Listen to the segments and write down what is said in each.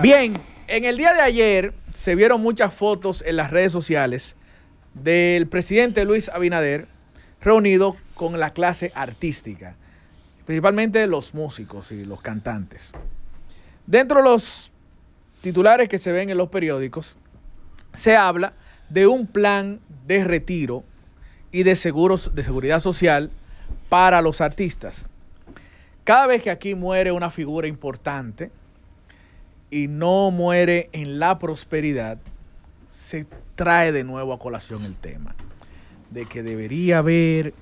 Bien, en el día de ayer se vieron muchas fotos en las redes sociales del presidente Luis Abinader reunido con la clase artística, principalmente los músicos y los cantantes. Dentro de los titulares que se ven en los periódicos, se habla de un plan de retiro y de seguros de seguridad social para los artistas. Cada vez que aquí muere una figura importante y no muere en la prosperidad, se trae de nuevo a colación el tema de que debería haber,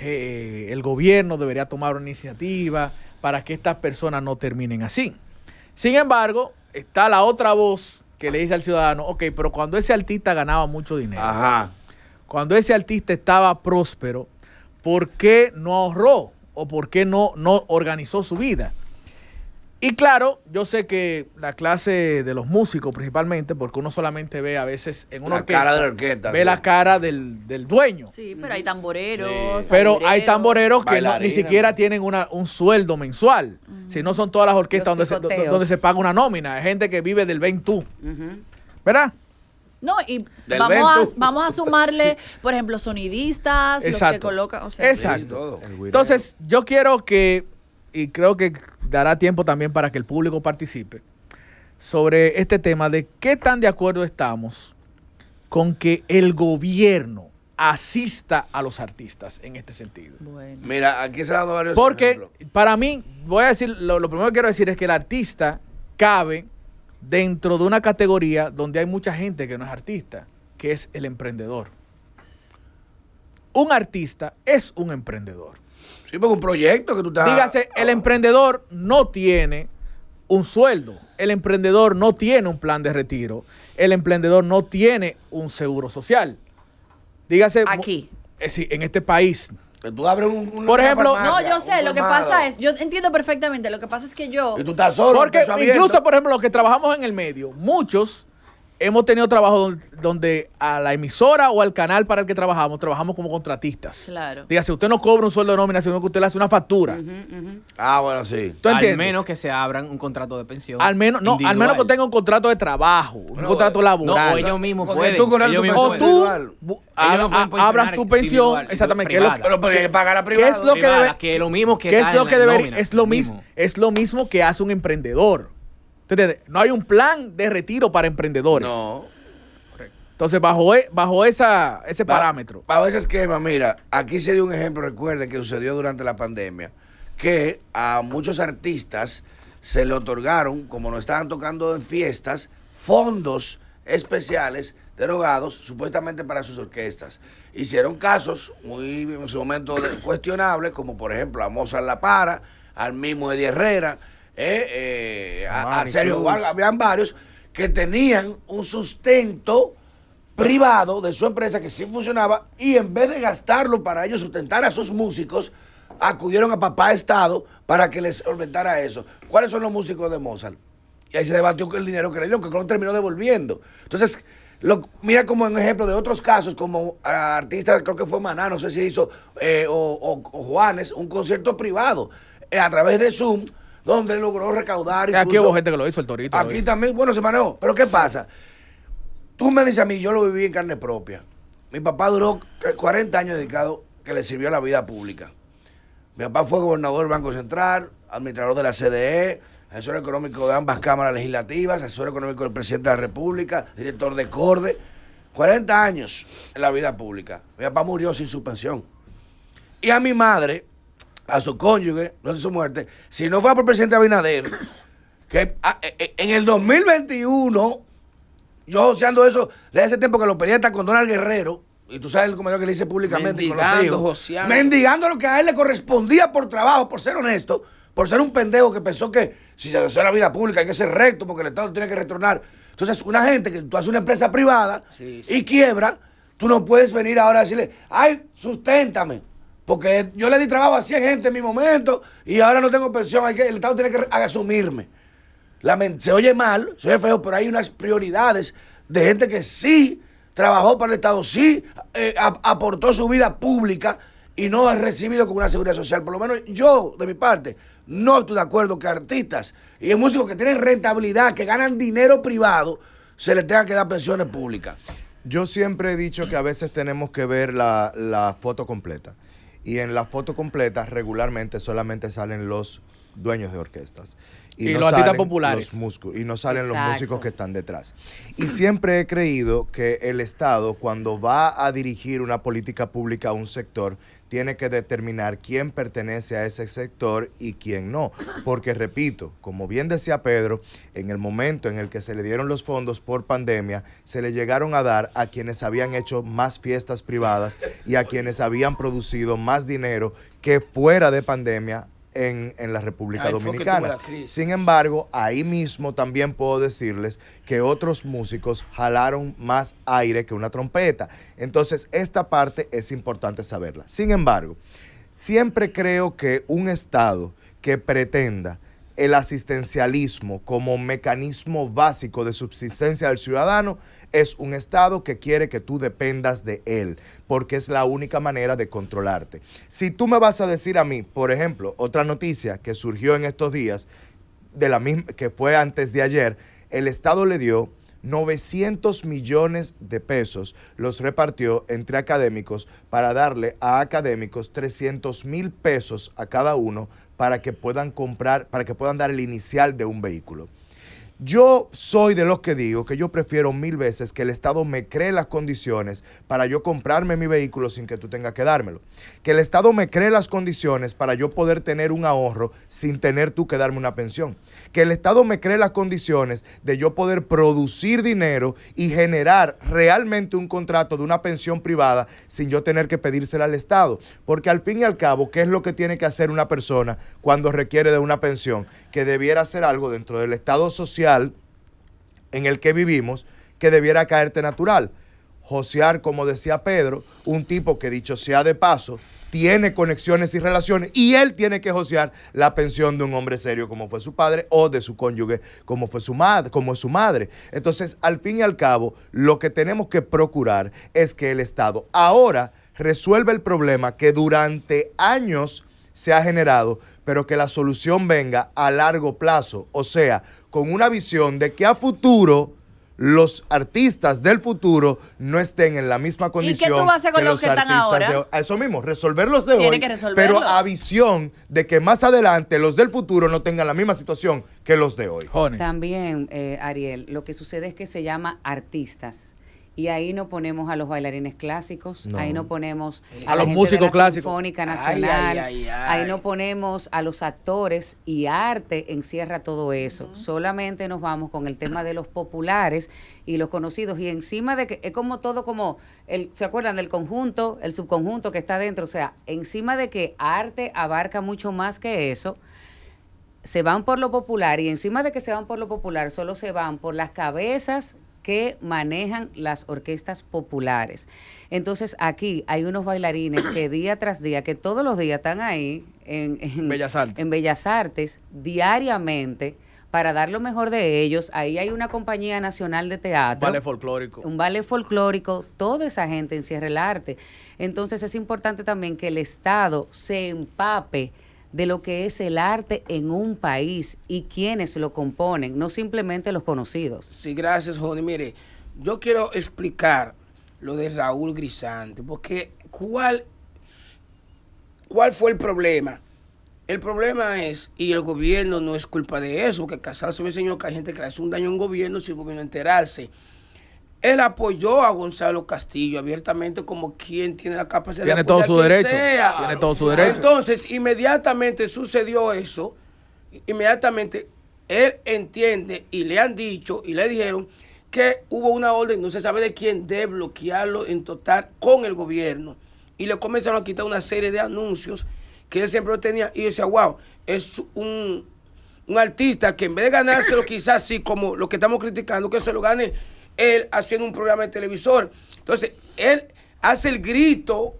eh, el gobierno debería tomar una iniciativa para que estas personas no terminen así. Sin embargo, está la otra voz que le dice al ciudadano, ok, pero cuando ese artista ganaba mucho dinero, cuando ese artista estaba próspero, por qué no ahorró o por qué no, no organizó su vida. Y claro, yo sé que la clase de los músicos principalmente, porque uno solamente ve a veces en una la cara de la orquesta, ve la cara del, dueño. Sí, pero hay tamboreros. Pero hay tamboreros que ni siquiera tienen una, un sueldo mensual. Si no son todas las orquestas donde se, donde se, paga una nómina. Hay gente que vive del ventú, tú. ¿Verdad? No, y vamos a, sumarle, por ejemplo, sonidistas, los que colocan. Exacto. Entonces, yo quiero que, y creo que dará tiempo también para que el público participe, sobre este tema de qué tan de acuerdo estamos con que el gobierno asista a los artistas en este sentido. Bueno. Mira, aquí se han dado varios Porque para mí, voy a decir, lo primero que quiero decir es que el artista cabe dentro de una categoría donde hay mucha gente que no es artista, que es el emprendedor. Un artista es un emprendedor. Sí, porque un proyecto que tú estás... Dígase, el emprendedor no tiene un sueldo. El emprendedor no tiene un plan de retiro. El emprendedor no tiene un seguro social. Dígase... Aquí. Es eh, decir, en este país, que tú abres un, Por ejemplo, no, yo sé, lo que pasa es, yo entiendo perfectamente, lo que pasa es que yo Y tú estás solo, Porque incluso, por ejemplo, los que trabajamos en el medio, muchos hemos tenido trabajo donde a la emisora o al canal para el que trabajamos, trabajamos como contratistas. Claro. si usted no cobra un sueldo de nómina, sino que usted le hace una factura. Ah, bueno, sí. ¿Tú entiendes? Al menos que se abran un contrato de pensión. Al menos, no, al menos que tenga un contrato de trabajo, un contrato laboral. No, o ellos mismos Tú abras tu pensión, exactamente. Pero es lo, que, la privada. ¿Qué es lo que debe? mismo que, es lo mismo que hace un emprendedor no hay un plan de retiro para emprendedores. No. Entonces, bajo, e, bajo esa, ese parámetro. Bajo ese esquema, mira, aquí se dio un ejemplo, recuerden, que sucedió durante la pandemia, que a muchos artistas se le otorgaron, como no estaban tocando en fiestas, fondos especiales derogados supuestamente para sus orquestas. Hicieron casos muy en su momento cuestionables, como por ejemplo a Mozart La Para, al mismo Eddie Herrera, eh, eh, a, habían varios que tenían un sustento privado de su empresa que sí funcionaba y en vez de gastarlo para ellos sustentar a sus músicos, acudieron a papá Estado para que les solventara eso. ¿Cuáles son los músicos de Mozart? Y ahí se debatió el dinero que le dieron, que no terminó devolviendo. Entonces, mira como un ejemplo de otros casos, como artistas, creo que fue Maná, no sé si hizo, eh, o Juanes, un concierto privado a través de Zoom donde logró recaudar. y. aquí hubo gente que lo hizo, el Torito. Aquí también, bueno, se manejó. Pero ¿qué pasa? Tú me dices a mí, yo lo viví en carne propia. Mi papá duró 40 años dedicado que le sirvió a la vida pública. Mi papá fue gobernador del Banco Central, administrador de la CDE, asesor económico de ambas cámaras legislativas, asesor económico del presidente de la República, director de CORDE. 40 años en la vida pública. Mi papá murió sin suspensión. Y a mi madre, a su cónyuge no de su muerte, si no fuera por el presidente Abinader, que ah, eh, eh, en el 2021, yo joseando eso desde ese tiempo que lo peleé hasta con Donald Guerrero, y tú sabes el comentario que le hice públicamente, mendigando, mendigando lo que a él le correspondía por trabajo, por ser honesto, por ser un pendejo que pensó que si se desea la vida pública hay que ser recto porque el Estado tiene que retornar. Entonces, una gente que tú haces una empresa privada y quiebra, tú no puedes venir ahora a decirle, ay, susténtame. Porque yo le di trabajo a 100 gente en mi momento y ahora no tengo pensión. el Estado tiene que asumirme. La, se oye mal, se oye feo, pero hay unas prioridades de gente que sí trabajó para el Estado, sí eh, aportó su vida pública y no ha recibido con una seguridad social. Por lo menos yo, de mi parte, no estoy de acuerdo que artistas y músicos que tienen rentabilidad, que ganan dinero privado, se les tenga que dar pensiones públicas. Yo siempre he dicho que a veces tenemos que ver la foto completa y en la foto completa regularmente solamente salen los dueños de orquestas. Y, no populares. y no salen los músicos que están detrás. Y siempre he creído que el Estado, cuando va a dirigir una política pública a un sector, tiene que determinar quién pertenece a ese sector y quién no. Porque, repito, como bien decía Pedro, en el momento en el que se le dieron los fondos por pandemia, se le llegaron a dar a quienes habían hecho más fiestas privadas y a quienes habían producido más dinero que fuera de pandemia en, la República Dominicana. Sin embargo, ahí mismo también puedo decirles que otros músicos jalaron más aire que una trompeta. Entonces, esta parte es importante saberla. Sin embargo, siempre creo que un Estado que pretenda el asistencialismo como mecanismo básico de subsistencia del ciudadano es un Estado que quiere que tú dependas de él, porque es la única manera de controlarte. Si tú me vas a decir a mí, por ejemplo, otra noticia que surgió en estos días, de la misma, que fue antes de ayer, el Estado le dio 900 millones de pesos los repartió entre académicos para darle a académicos 300 mil pesos a cada uno para que puedan comprar, para que puedan dar el inicial de un vehículo. Yo soy de los que digo que yo prefiero mil veces que el Estado me cree las condiciones para yo comprarme mi vehículo sin que tú tengas que dármelo. Que el Estado me cree las condiciones para yo poder tener un ahorro sin tener tú que darme una pensión. Que el Estado me cree las condiciones de yo poder producir dinero y generar realmente un contrato de una pensión privada sin yo tener que pedírsela al Estado. Porque al fin y al cabo, ¿qué es lo que tiene que hacer una persona cuando requiere de una pensión? Que debiera hacer algo dentro del Estado social en el que vivimos que debiera caerte natural. Josear, como decía Pedro, un tipo que dicho sea de paso, tiene conexiones y relaciones y él tiene que josear la pensión de un hombre serio como fue su padre o de su cónyuge como fue su madre, como es su madre. Entonces, al fin y al cabo, lo que tenemos que procurar es que el Estado ahora resuelva el problema que durante años se ha generado, pero que la solución venga a largo plazo, o sea, con una visión de que a futuro los artistas del futuro no estén en la misma condición. ¿Y qué tú vas a con los que ahora? eso mismo, resolverlos de Tiene hoy. Pero a visión de que más adelante los del futuro no tengan la misma situación que los de hoy. También, eh, Ariel, lo que sucede es que se llama artistas y ahí no ponemos a los bailarines clásicos, ahí no ponemos a, los músicos clásicos. Sinfónica Nacional, ahí no ponemos a los actores y arte encierra todo eso. Solamente nos vamos con el tema de los populares y los conocidos y encima de que es como todo como el ¿se acuerdan del conjunto, el subconjunto que está dentro? O sea, encima de que arte abarca mucho más que eso se van por lo popular y encima de que se van por lo popular, solo se van por las cabezas que manejan las orquestas populares. Entonces aquí hay unos bailarines que día tras día, que todos los días están ahí en, Bellas, Artes. Bellas Artes diariamente para dar lo mejor de ellos. Ahí hay una compañía nacional de teatro. Un ballet folclórico. Un ballet folclórico. Toda esa gente encierra el arte. Entonces es importante también que el Estado se empape de lo que es el arte en un país y quienes lo componen, no simplemente los conocidos. Sí, gracias, Joni. Mire, yo quiero explicar lo de Raúl Grisante, porque ¿cuál, cuál fue el problema? El problema es, y el gobierno no es culpa de eso, que casarse me enseñó que hay gente que le hace un daño a un gobierno si el gobierno enterarse. Él apoyó a Gonzalo Castillo abiertamente como quien tiene la capacidad de tiene todo su derecho. Tiene todo su derecho. Entonces, inmediatamente sucedió eso. Inmediatamente él entiende y le han dicho y le dijeron que hubo una orden, no se sabe de quién, de bloquearlo en total con el gobierno. Y le comenzaron a quitar una serie de anuncios que él siempre tenía. Y yo decía, wow, es un, un artista que en vez de ganárselo quizás sí, como lo que estamos criticando, que se lo gane él haciendo un programa de televisor. Entonces, él hace el grito,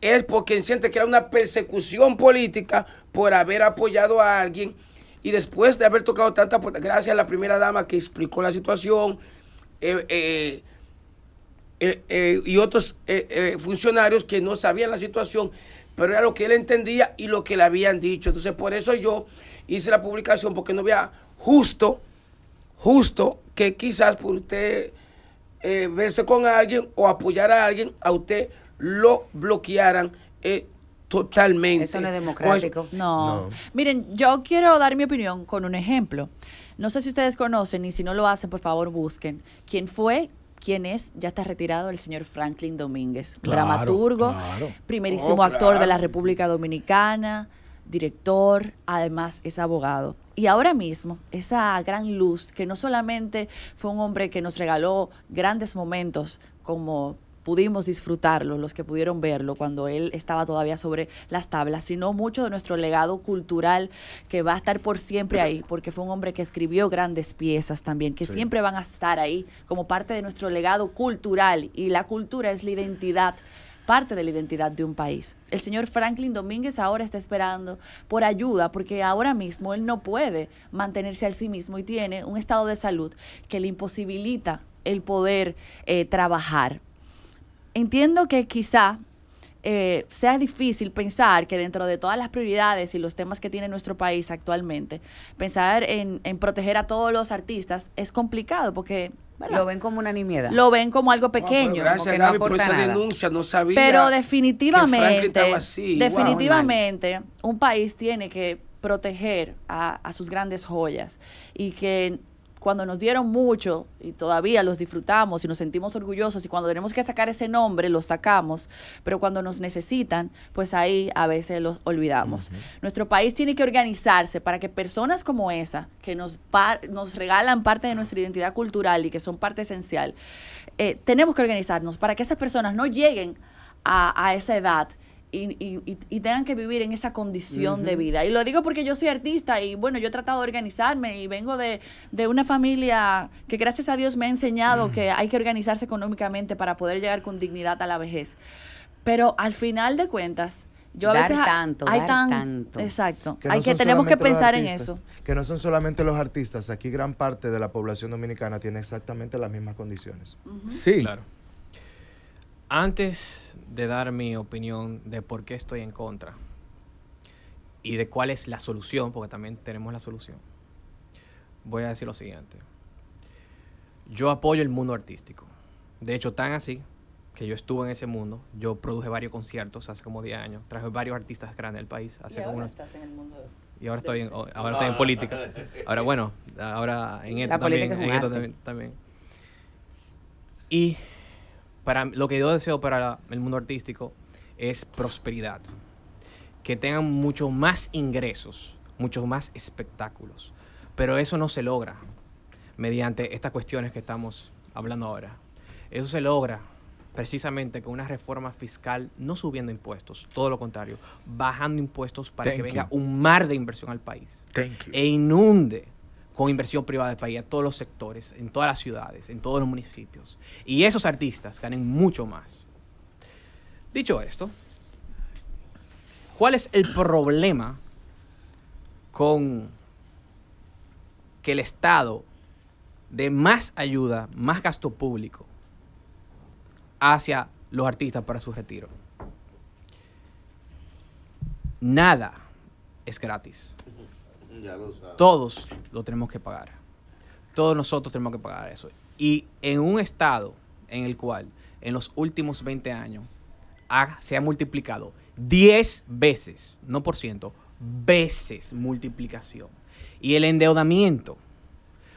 es porque siente que era una persecución política por haber apoyado a alguien. Y después de haber tocado tanta gracias a la primera dama que explicó la situación, eh, eh, eh, y otros funcionarios que no sabían la situación, pero era lo que él entendía y lo que le habían dicho. Entonces, por eso yo hice la publicación, porque no vea justo, justo que quizás por usted eh, verse con alguien o apoyar a alguien, a usted lo bloquearan eh, totalmente. Eso no es democrático. No. Miren, yo quiero dar mi opinión con un ejemplo. No sé si ustedes conocen y si no lo hacen, por favor busquen. ¿Quién fue quién es, ya está retirado el señor Franklin Domínguez, dramaturgo, primerísimo oh, actor de la República Dominicana, director, además es abogado. Y ahora mismo, esa gran luz, que no solamente fue un hombre que nos regaló grandes momentos como pudimos disfrutarlo, los que pudieron verlo cuando él estaba todavía sobre las tablas, sino mucho de nuestro legado cultural que va a estar por siempre ahí, porque fue un hombre que escribió grandes piezas también, que siempre van a estar ahí como parte de nuestro legado cultural y la cultura es la identidad parte de la identidad de un país. El señor Franklin Domínguez ahora está esperando por ayuda porque ahora mismo él no puede mantenerse a sí mismo y tiene un estado de salud que le imposibilita el poder eh, trabajar. Entiendo que quizá eh, sea difícil pensar que dentro de todas las prioridades y los temas que tiene nuestro país actualmente, pensar en, en proteger a todos los artistas es complicado porque lo ven como una nimiedad. Lo ven como algo pequeño. gracias, por esa denuncia, no sabía. Pero definitivamente, que así. definitivamente, un país tiene que proteger a, a, sus grandes joyas y que cuando nos dieron mucho y todavía los disfrutamos y nos sentimos orgullosos y cuando tenemos que sacar ese nombre lo sacamos, pero cuando nos necesitan, pues ahí a veces los olvidamos. Nuestro país tiene que organizarse para que personas como esa, que nos, nos regalan parte de nuestra identidad cultural y que son parte esencial, eh, tenemos que organizarnos para que esas personas no lleguen a, a esa edad y, y, tengan que vivir en esa condición de vida. Y lo digo porque yo soy artista y bueno, yo he tratado de organizarme y vengo de, una familia que gracias a Dios me ha enseñado que hay que organizarse económicamente para poder llegar con dignidad a la vejez. Pero al final de cuentas, yo a veces tanto, hay tanto. Exacto. hay que tenemos que pensar en eso. Que no son solamente los artistas, aquí gran parte de la población dominicana tiene exactamente las mismas condiciones. Sí. Claro. Antes de dar mi opinión de por qué estoy en contra y de cuál es la solución, porque también tenemos la solución, voy a decir lo siguiente. Yo apoyo el mundo artístico. De hecho, tan así que yo estuve en ese mundo. Yo produje varios conciertos hace como 10 años. Traje varios artistas grandes del país. Hace y ahora estás en el mundo. Y ahora estoy en, oh, ah. política. Ahora, bueno, ahora en esto, también, también. Y para lo que yo deseo para el mundo artístico es prosperidad. Que tengan muchos más ingresos, muchos más espectáculos. Pero eso no se logra mediante estas cuestiones que estamos hablando ahora. Eso se logra precisamente con una reforma fiscal, no subiendo impuestos, todo lo contrario, bajando impuestos para que venga un mar de inversión al país e inunde con inversión privada de país a todos los sectores, en todas las ciudades, en todos los municipios. Y esos artistas ganen mucho más. Dicho esto, ¿cuál es el problema con que el Estado dé más ayuda, más gasto público hacia los artistas para su retiro? Nada es gratis. Todos lo tenemos que pagar. Todos nosotros tenemos que pagar eso. Y en un estado en el cual en los últimos 20 años ha, se ha multiplicado 10 veces, no por ciento, veces multiplicación. Y el endeudamiento,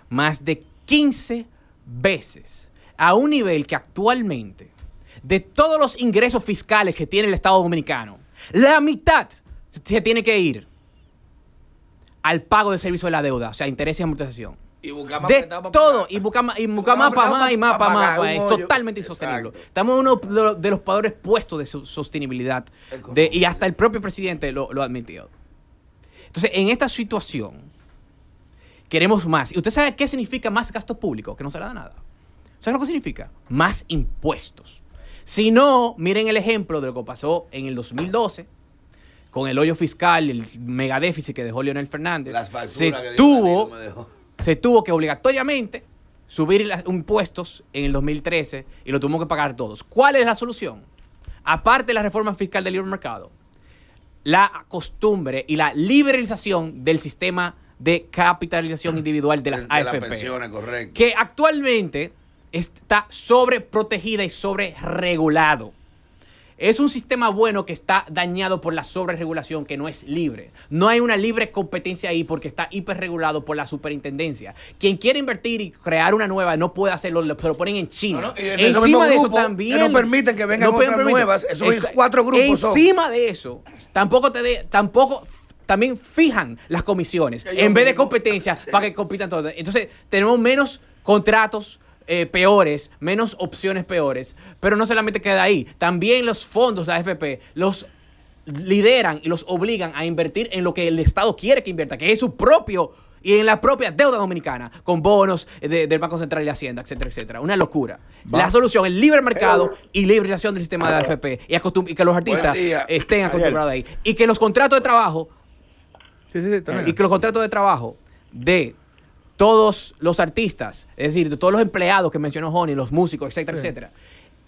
más de 15 veces, a un nivel que actualmente, de todos los ingresos fiscales que tiene el Estado Dominicano, la mitad se tiene que ir al pago de servicio de la deuda, o sea, intereses y amortización. Y buscamos de todo, y buscamos y busca más para más y más para más. Pues, es totalmente insostenible. Estamos Estamos uno de los, padres puestos de sostenibilidad. De, y hasta el propio presidente lo, lo admitió. Entonces, en esta situación, queremos más. ¿Y usted sabe qué significa más gastos públicos? Que no se le da nada. ¿Sabe lo que significa? Más impuestos. Si no, miren el ejemplo de lo que pasó en el 2012 con el hoyo fiscal, el megadéficit que dejó Leonel Fernández, se, tuvo, se tuvo que obligatoriamente subir impuestos en el 2013 y lo tuvo que pagar todos. ¿Cuál es la solución? Aparte de la reforma fiscal del libre mercado, la costumbre y la liberalización del sistema de capitalización individual de las AFP. Que actualmente está sobreprotegida y sobreregulado. Es un sistema bueno que está dañado por la sobreregulación que no es libre. No hay una libre competencia ahí porque está hiperregulado por la superintendencia. Quien quiere invertir y crear una nueva no puede hacerlo, lo ponen en China. encima de eso también. Que no permiten que vengan otras nuevas. eso es cuatro grupos. Encima de eso, tampoco te tampoco también fijan las comisiones en vez de competencias para que compitan todos. Entonces, tenemos menos contratos, eh, peores, menos opciones peores. Pero no solamente queda ahí, también los fondos de AFP los lideran y los obligan a invertir en lo que el Estado quiere que invierta, que es su propio y en la propia deuda dominicana, con bonos del Banco Central y Hacienda, etcétera, etcétera. Una locura. La solución el libre mercado y liberalización del sistema de AFP y, que los artistas estén acostumbrados ahí. Y que los contratos de trabajo, sí, sí, sí, y que los contratos de trabajo de todos los artistas, es decir, todos los empleados que mencionó Honey, los músicos, etcétera, etcétera,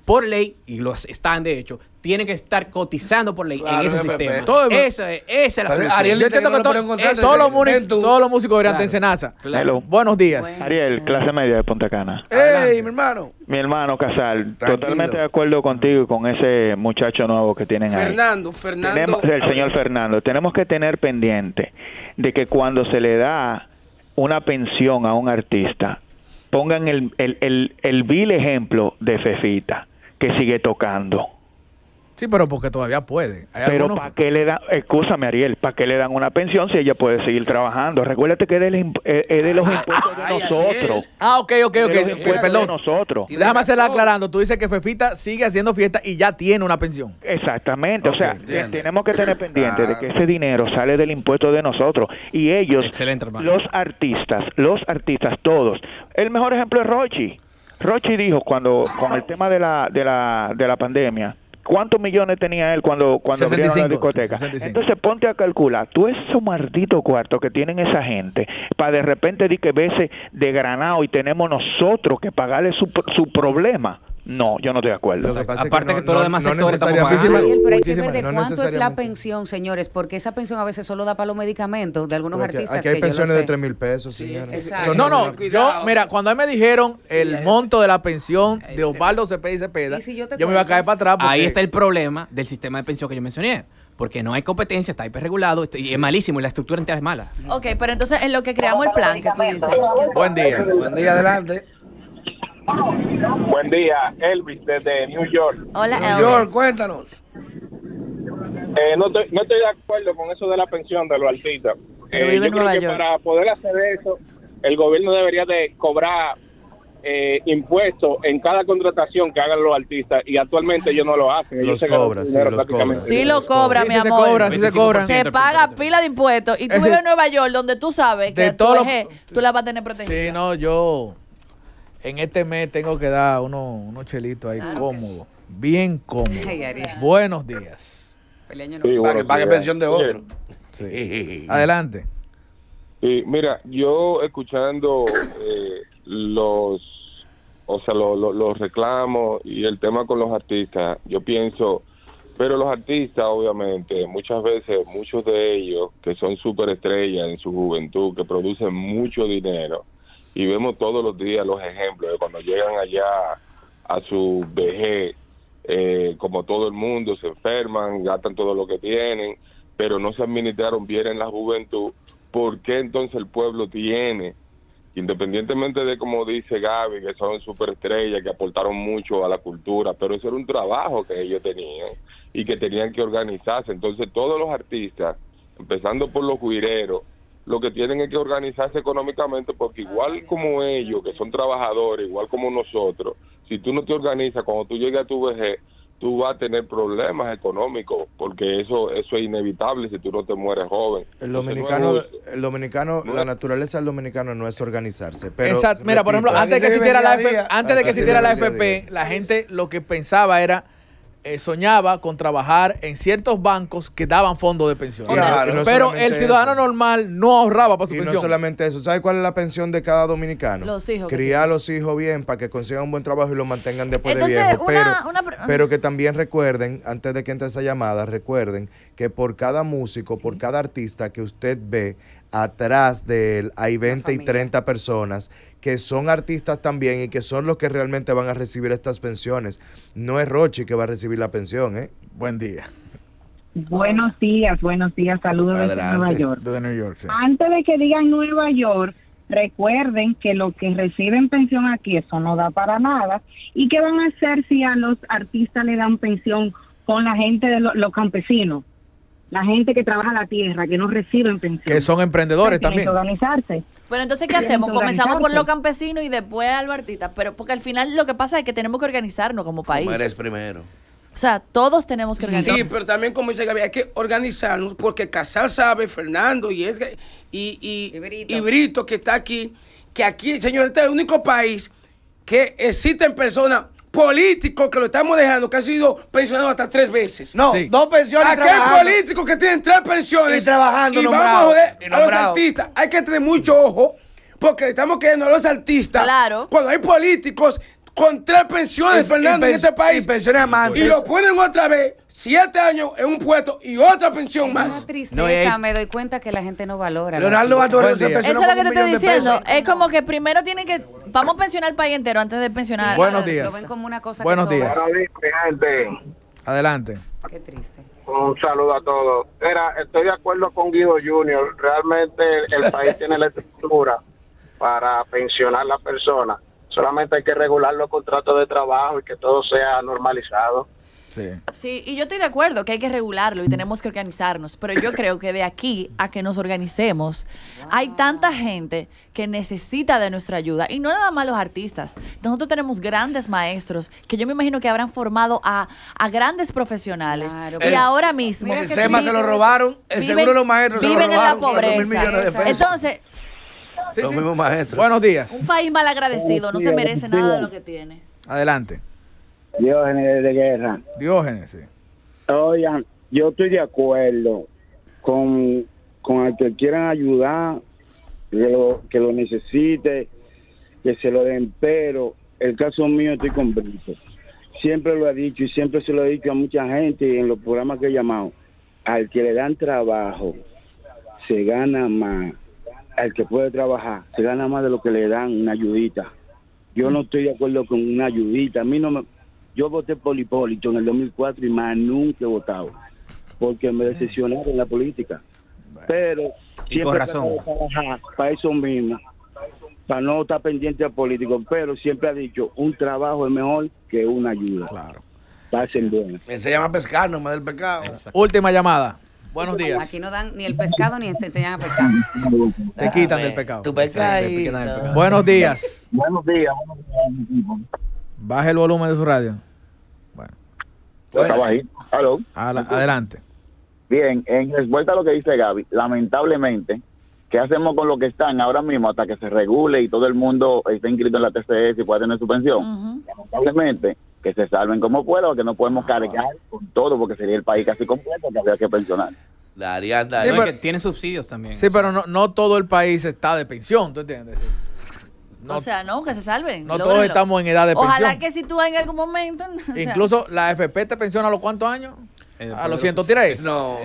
por ley, y los están de hecho, tienen que estar cotizando por ley en ese sistema. esa, es, la solución. que, todos, los músicos, todos deberían tener Senasa. Buenos días. Ariel, clase media de Punta Cana. ¡Ey, mi hermano! Mi hermano Casal, totalmente de acuerdo contigo y con ese muchacho nuevo que tienen ahí. Fernando, Fernando. el señor Fernando. Tenemos que tener pendiente de que cuando se le da una pensión a un artista, pongan el, el, el, el vil ejemplo de Fefita, que sigue tocando Sí, pero porque todavía puede. pero ¿para qué le dan, escúchame Ariel, ¿para qué le dan una pensión si ella puede seguir trabajando? Recuérdate que es eh, de, los ah, impuestos de nosotros. Ah, ok, ok, ok. perdón. De nosotros. Déjame hacerla aclarando. Tú dices que Fefita sigue haciendo fiesta y ya tiene una pensión. Exactamente. o sea, tenemos que tener pendiente de que ese dinero sale del impuesto de nosotros. Y ellos, los artistas, los artistas, todos. El mejor ejemplo es Rochi. Rochi dijo cuando, con el tema de la, de la, de la pandemia ¿Cuántos millones tenía él cuando, cuando la discoteca? Entonces ponte a calcular, tú esos malditos cuartos que tienen esa gente, para de repente di que veces de granado y tenemos nosotros que pagarle su problema. No, yo no estoy de acuerdo. Aparte que, todo lo demás no pero hay que ver de cuánto es la pensión, señores, porque esa pensión a veces solo da para los medicamentos de algunos artistas. Aquí hay pensiones de 3 mil pesos, No, no, yo, mira, cuando a mí me dijeron el monto de la pensión de Osvaldo Cepeda y Cepeda, yo, me iba a caer para atrás. Ahí está el problema del sistema de pensión que yo mencioné porque no hay competencia, está hiperregulado este, y es malísimo y la estructura entera es mala. Ok, pero entonces en lo que creamos el plan que tú dices. Buen día, buen día adelante. Buen día, Elvis, desde New York. Hola, New York, cuéntanos. Eh, no, estoy, de acuerdo con eso de la pensión de los artistas. Eh, yo creo que para poder hacer eso, el gobierno debería de cobrar eh, impuestos en cada contratación que hagan los artistas y actualmente ellos no lo hacen. sí, lo cobra, sí, mi Se cobra, se paga pila de impuestos y tú vives en Nueva York donde tú sabes que tú la vas a tener protegida. Sí, no, yo en este mes tengo que dar unos chelitos ahí cómodos, bien cómodos. buenos días. para que pague pensión de otro. Sí. Adelante. mira, yo escuchando eh, los, o sea, los reclamos y el tema con los artistas, yo pienso, pero los artistas, obviamente, muchas veces, muchos de ellos que son superestrellas en su juventud, que producen mucho dinero, y vemos todos los días los ejemplos de cuando llegan allá a su vejez, eh, como todo el mundo, se enferman, gastan todo lo que tienen, pero no se administraron bien en la juventud, ¿por qué entonces el pueblo tiene, independientemente de como dice Gaby, que son superestrellas, que aportaron mucho a la cultura, pero eso era un trabajo que ellos tenían y que tenían que organizarse? Entonces todos los artistas, empezando por los juireros, lo que tienen es que organizarse económicamente, porque ah, igual como ellos, que son trabajadores, igual como nosotros, si tú no te organizas, cuando tú llegues a tu vejez, tú vas a tener problemas económicos, porque eso eso es inevitable si tú no te mueres joven. El dominicano, el dominicano la naturaleza del dominicano no es organizarse. Pero, Mira, por ejemplo, antes de que existiera la, antes de que existiera la FP, la gente lo que pensaba era eh, soñaba con trabajar en ciertos bancos que daban fondos de pensión. pero el ciudadano normal no ahorraba para su y no solamente eso. ¿Sabe cuál es la pensión de cada dominicano? Los hijos. Criar a los hijos bien para que consigan un buen trabajo y lo mantengan después de viejo. pero, pero que también recuerden, antes de que entre esa llamada, recuerden que por cada músico, por cada artista que usted ve, atrás de él hay 20 y 30 personas que son artistas también y que son los que realmente van a recibir estas pensiones. No es Rochi que va a recibir la pensión, ¿eh? Buen día. Buenos días, buenos días, saludos desde Nueva York. Antes de que digan Nueva York, recuerden que lo que reciben pensión aquí, eso no da para nada. ¿Y qué van a hacer si a los artistas le dan pensión con la gente de los campesinos? la gente que trabaja la tierra, que no reciben pensión. Que son emprendedores también. que organizarse. Bueno, entonces, ¿qué hacemos? Comenzamos por los campesinos y después Albertita. Pero porque al final lo que pasa es que tenemos que organizarnos como país. Tú eres primero. O sea, todos tenemos que organizarnos. Sí, pero también, como dice Gabriel, hay que organizarnos porque Casal sabe, Fernando y, y, y, Brito. que está aquí, que aquí, señor, este es el único país que existen personas políticos que lo estamos dejando, que ha sido pensionado hasta tres veces. No, dos pensiones. Aquel político que tiene tres pensiones y trabajando, y vamos a joder a los artistas. Hay que tener mucho ojo porque estamos queriendo a los artistas. Claro. Cuando hay políticos con tres pensiones, Fernando, en este país. Y Y lo ponen otra vez siete años en un puesto y otra pensión es más. Una tristeza, me doy cuenta que la gente no valora. Leonardo va a Eso es lo que te estoy diciendo. Es como que primero tiene que. Vamos a pensionar al país entero antes de pensionar. buenos días. Lo ven como una cosa buenos días. Adelante. Qué triste. Un saludo a todos. estoy de acuerdo con Guido Junior. Realmente el país tiene la estructura para pensionar a la persona. Solamente hay que regular los contratos de trabajo y que todo sea normalizado. Sí. y yo estoy de acuerdo que hay que regularlo y tenemos que organizarnos, pero yo creo que de aquí a que nos organicemos, hay tanta gente que necesita de nuestra ayuda, y no nada más los artistas. Nosotros tenemos grandes maestros que yo me imagino que habrán formado a, a grandes profesionales. y ahora mismo... El SEMA se lo robaron, el seguro los maestros se lo robaron. Viven en la pobreza. Entonces... los mismos maestros. Buenos días. Un país mal agradecido no se merece nada de lo que tiene. Adelante. Diógenes de guerra. Diógenes, Oigan, yo estoy de acuerdo con, con el que quieran ayudar, que lo, que lo necesite, que se lo den, pero el caso mío estoy con Brito. Siempre lo he dicho y siempre se lo he dicho a mucha gente en los programas que he llamado. Al que le dan trabajo, se gana más. Al que puede trabajar, se gana más de lo que le dan una ayudita. Yo no estoy de acuerdo con una ayudita. A mí no me, yo voté por Hipólito en el 2004 y más nunca he votado, porque me decepcionaron en la política. Pero siempre razón. para eso mismo, para no estar pendiente al político. pero siempre ha dicho, un trabajo es mejor que una ayuda. Claro. Pasen bien. Se llama pescar, no me del pecado. Última llamada. Buenos días. Aquí no dan ni el pescado ni se enseñan a pescar. Te quitan del pecado. Tu pescado. Buenos días. Buenos días. Buenos días. Baje el volumen de su radio. Bueno. Estaba ahí. aló adelante. Bien, en respuesta a lo que dice Gaby, lamentablemente, ¿qué hacemos con lo que están ahora mismo hasta que se regule y todo el mundo esté inscrito en la TCS y pueda tener su pensión? Lamentablemente, que se salven como pueda, que no podemos cargar con todo, porque sería el país casi completo que habría que pensionar. Daría, daría. que tiene subsidios también. Sí, pero no, no todo el país está de pensión, ¿tú entiendes? o sea, no, que se salven. No todos estamos en edad de pensión. Ojalá que si tú en algún momento. Incluso la FP te pensiona a los cuántos años. Eh, ¿A los 103? No.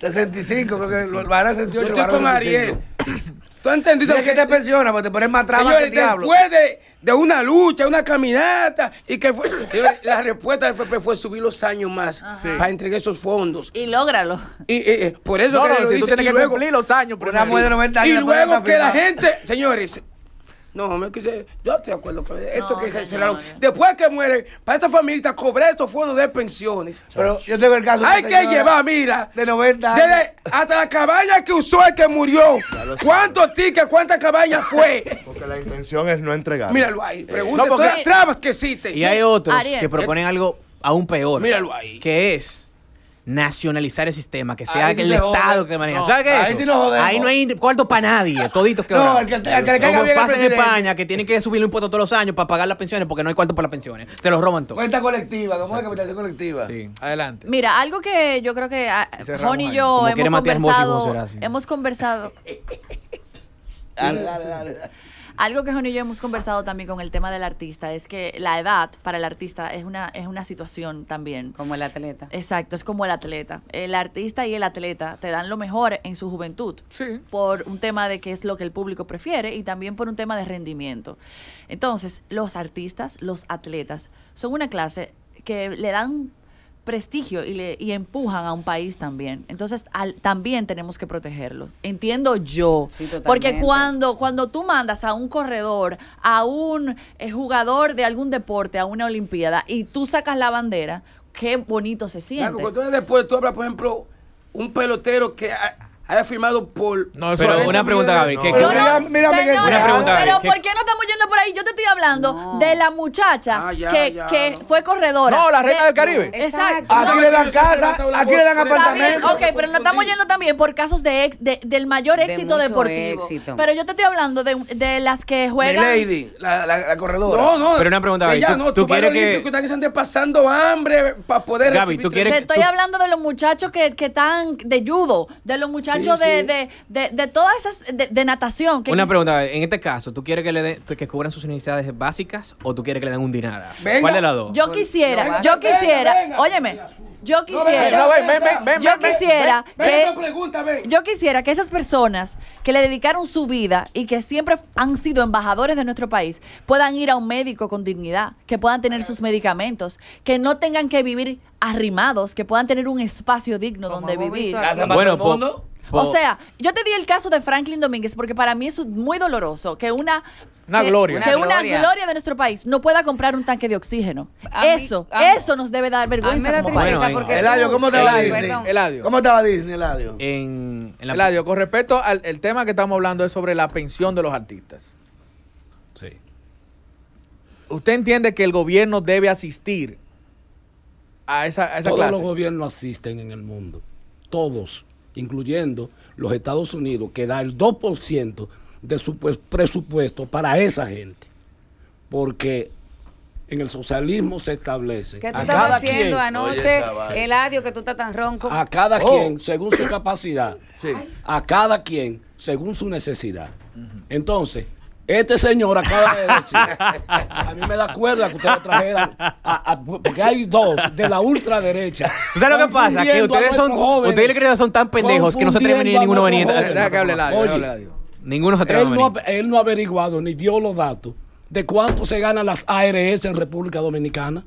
65, porque ¿Eh? que van a 68. Yo estoy con Ariel. ¿Tú entendiste por que te pensiona? Porque te pones más trabajo que diablo. Después de, de, una lucha, una caminata, y que fue. la respuesta la FP fue subir los años más para entregar esos fondos. Y lógralo. Y, por eso no, que si tú tienes que cumplir los años. pero una de 90 años. Y luego que la gente, señores, no, me yo estoy de acuerdo esto que se Después que muere para esta familia cobrar estos fondos de pensiones. Pero yo tengo el caso. Hay que, llevar, mira. De 90 años. hasta la cabaña que usó el que murió. ¿Cuántos tickets, cuántas cabañas fue? Porque la intención es no entregar. Míralo ahí. Eh, pregunta las trabas que existen. Y hay otros que proponen algo aún peor. Míralo ahí. Que es nacionalizar el sistema, que sea el Estado que maneja. ¿Sabes qué? Ahí, sí nos ahí no hay cuarto para nadie, toditos que No, el que, le caiga pasa en España, que tienen que subir un impuesto todos los años para pagar las pensiones porque no hay cuarto para las pensiones. Se los roban todos. Cuenta colectiva, como la capitalización colectiva. Sí, adelante. Mira, algo que yo creo que Juan ah, y yo hemos conversado, hemos conversado. Hemos conversado. Dale, dale, dale. Algo que Joni y yo hemos conversado también con el tema del artista es que la edad para el artista es una, es una situación también. Como el atleta. Exacto, es como el atleta. El artista y el atleta te dan lo mejor en su juventud. Sí. Por un tema de qué es lo que el público prefiere y también por un tema de rendimiento. Entonces, los artistas, los atletas, son una clase que le dan prestigio y, le, y empujan a un país también. Entonces, también tenemos que protegerlo. Entiendo yo. Porque cuando, cuando tú mandas a un corredor, a un eh, jugador de algún deporte, a una olimpiada, y tú sacas la bandera, qué bonito se siente. Claro, después tú hablas, por ejemplo, un pelotero que haya firmado por. pero una pregunta, Gaby. Mira, mira, una pregunta, Pero ¿por qué no estamos yendo por ahí? Yo te estoy hablando de la muchacha que, fue corredora. No, la reina del Caribe. Exacto. Aquí le dan casa, aquí le dan apartamento. Ok, pero nos estamos yendo también por casos de, del mayor éxito deportivo. Pero yo te estoy hablando de, las que juegan. Lady, la, corredora. No, no. Pero una pregunta, Gaby. Ella, no, tú, quieres que. están que pasando hambre para poder. Gaby, tú quieres. Te estoy hablando de los muchachos que están de judo, de los muchachos de, de, de, todas esas, de, natación. Una pregunta, en este caso, ¿tú quieres que le que cubran sus necesidades básicas o tú quieres que le den un dinar? ¿Cuál de las dos? Yo quisiera, yo quisiera, óyeme, yo quisiera, yo quisiera yo quisiera que esas personas que le dedicaron su vida y que siempre han sido embajadores de nuestro país puedan ir a un médico con dignidad, que puedan tener sus medicamentos, que no tengan que vivir arrimados, que puedan tener un espacio digno donde vivir. Bueno, o sea, yo te di el caso de Franklin Domínguez porque para mí es muy doloroso que una gloria. una gloria. de nuestro país no pueda comprar un tanque de oxígeno. eso, eso nos debe dar vergüenza. como Eladio, ¿cómo estaba Disney? Eladio. ¿Cómo estaba Disney, Eladio? En, en con respecto al tema que estamos hablando es sobre la pensión de los artistas. Sí. ¿Usted entiende que el gobierno debe asistir a Todos los gobiernos asisten en el mundo. Todos, incluyendo los Estados Unidos, que da el 2% de su pues, presupuesto para esa gente. Porque en el socialismo se establece. ¿Qué tú estabas haciendo quien, El Eladio, que tú estás tan ronco? A cada oh. quien, según su capacidad. A cada quien, según su necesidad. Entonces, este señor acaba de decir, a mí me da cuerda que ustedes trajeran, a, porque hay dos de la ultraderecha. ¿Tú sabes lo que pasa? Que ustedes son, jóvenes, ustedes creen que son tan pendejos que no se atreven ni ninguno venir. Ninguno se atreve él, él no ha averiguado ni dio los datos de cuánto se ganan las ARS en República Dominicana.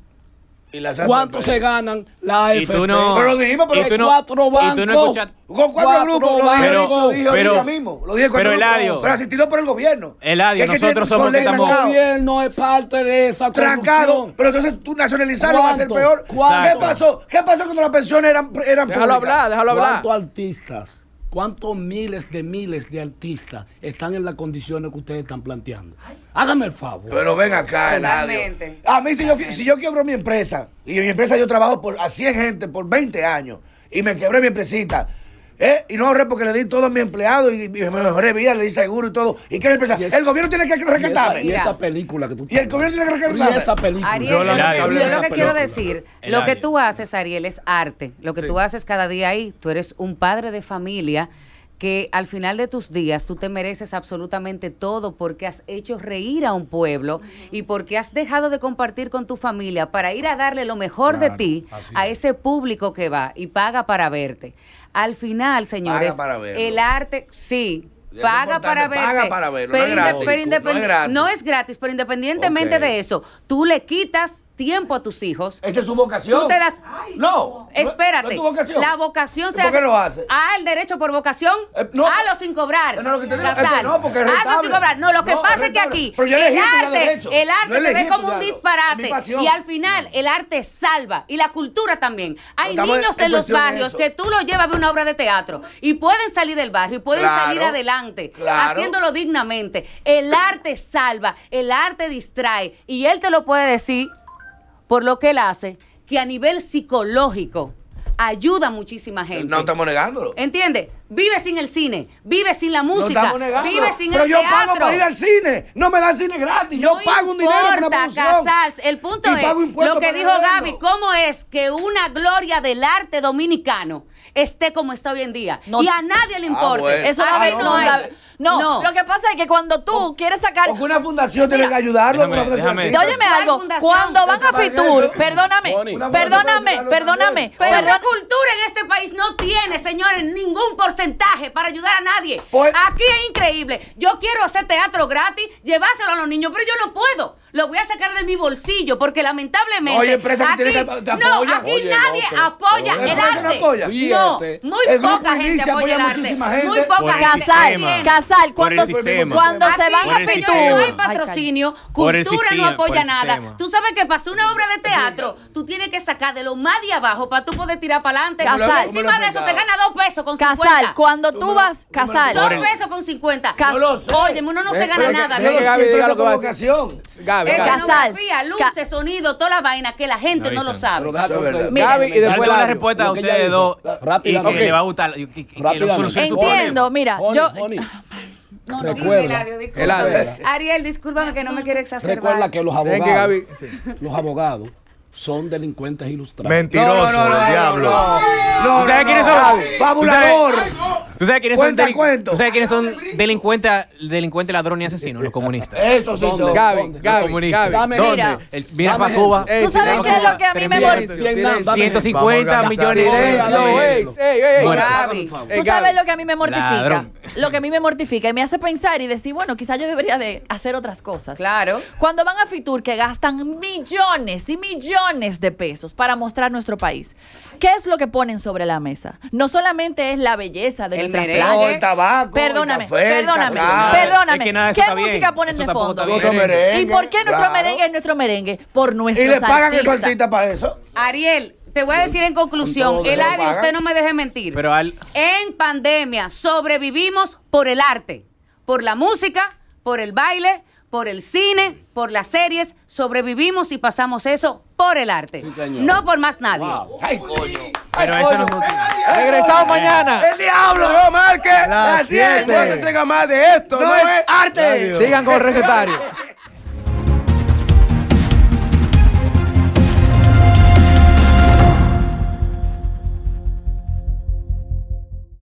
¿Cuánto pues. se ganan la AFP? Y tú no, pero lo dijimos, pero y cuatro bancos. Y tú no escuchaste. Con cuatro, grupos, lo dije yo mismo. Lo dije cuatro pero el adiós. Pero asistido por el gobierno. El adiós. nosotros somos los que estamos... El gobierno es parte de esa Trancado. Pero entonces tú nacionalizarlo va a ser peor. ¿Qué pasó? ¿Qué pasó cuando las pensiones eran, eran Déjalo hablar, déjalo hablar. ¿Cuántos artistas ¿Cuántos miles de miles de artistas están en las condiciones que ustedes están planteando? Hágame el favor. Pero ven acá, Eladio. A mí, si yo, si yo quiebro mi empresa, y en mi empresa yo trabajo por, a 100 gente por 20 años, y me quebré mi empresita, ¿Eh? Y no ahorré porque le di todo a mi empleado y, me mejoré vida, le di seguro y todo. ¿Y qué le El gobierno tiene que rescatarme. Y esa, película que tú Y el gobierno tiene que rescatarme. Y esa película. Ariel, yo, lo que quiero decir, lo que tú haces, Ariel, es arte. Lo que tú haces cada día ahí, tú eres un padre de familia que al final de tus días tú te mereces absolutamente todo porque has hecho reír a un pueblo y porque has dejado de compartir con tu familia para ir a darle lo mejor de ti a ese público que va y paga para verte. Al final, señores, el arte, sí, Paga para, verte, para Pero, no, es gratis. no es gratis, pero independientemente de eso, tú le quitas tiempo a tus hijos. Esa es su vocación. Tú te das. no. Espérate. No tu vocación. La vocación se hace. ¿Por qué lo hace? A el derecho por vocación. Eh, no, a sin cobrar. No, lo que te digo, no, porque es ¡Hazlo sin cobrar. No, lo que pasa es que aquí el arte, el arte se ve como un disparate. Y al final, el arte salva. Y la cultura también. Hay niños en, los barrios que tú los llevas a ver una obra de teatro y pueden salir del barrio y pueden salir adelante haciéndolo dignamente. El arte salva, el arte distrae. Y él te lo puede decir por lo que él hace, que a nivel psicológico ayuda a muchísima gente. No estamos negándolo. Entiende, Vive sin el cine, vive sin la música, vive sin Pero yo pago para ir al cine, no me dan cine gratis, yo pago un dinero para una producción. El punto es, lo que dijo Gaby, ¿cómo es que una gloria del arte dominicano esté como está hoy en día. Y a nadie le ah, importa. Eso ah, no, no, lo que pasa es que cuando tú quieres sacar. una fundación tiene que ayudarlo. algo. Cuando van a Fitur, perdóname, perdóname, perdóname. Pero la cultura en este país no tiene, señores, ningún porcentaje para ayudar a nadie. Pues- Aquí es increíble. Yo quiero hacer teatro gratis, llevárselo a los niños, pero yo no puedo lo voy a sacar de mi bolsillo, porque lamentablemente. Oye, aquí, que No, aquí nadie apoya el arte. No, muy poca gente apoya el arte. Muy poca gente. Casal, Casal, cuando, cuando se van a pintura. No hay patrocinio, cultura no apoya nada. Tú sabes que pasó una obra de teatro, tú tienes que sacar de lo más de abajo para tú poder tirar para adelante. Casal. Encima de eso te gana dos pesos con 50. Casal, cuando tú vas, Casal. Dos pesos con 50. Oye, uno no se gana nada. lo que sabe. Esa Luces, sonido, toda la vaina que la gente no, lo sabe. Gaby y después la respuesta a ustedes dos. rápido. Entiendo, mira. Yo. No, Ariel, discúlpame que no me quiere exacerbar. Recuerda que los abogados son delincuentes ilustrados. Mentiroso, no, no, ¿Tú sabes quiénes son? ¡Fabulador! ¿Tú sabes quiénes son, delincuentes? ¿Tú sabes quiénes son delincuentes, ladrones y asesinos? Los comunistas. Eso sí son. Gaby, Gaby, Mira, ¿Dónde? Mira para Cuba. ¿Tú sabes qué es lo que a mí me mortifica? 150 millones de... ¿Tú sabes lo que a mí me mortifica? lo que a mí me mortifica y me hace pensar y decir, bueno, quizás yo debería de hacer otras cosas. Claro. Cuando van a Fitur que gastan millones y millones de pesos para mostrar nuestro país, ¿qué es lo que ponen sobre la mesa? No solamente es la belleza del El tabaco, perdóname, perdóname, perdóname. ¿Qué música ponen de fondo? Merengue, ¿Y por qué nuestro merengue es nuestro merengue? Por nuestros ¿Y le pagan artistas. esos para eso? Ariel, te voy a decir en conclusión, el área, usted no me deje mentir. En pandemia sobrevivimos por el arte, por la música, por el baile, por el cine, por las series, sobrevivimos y pasamos eso por el arte, no por más nadie. Pero eso no Regresamos mañana. El diablo. No marque. Las 7. No te entrega más de esto. No, es arte. Sigan con el recetario.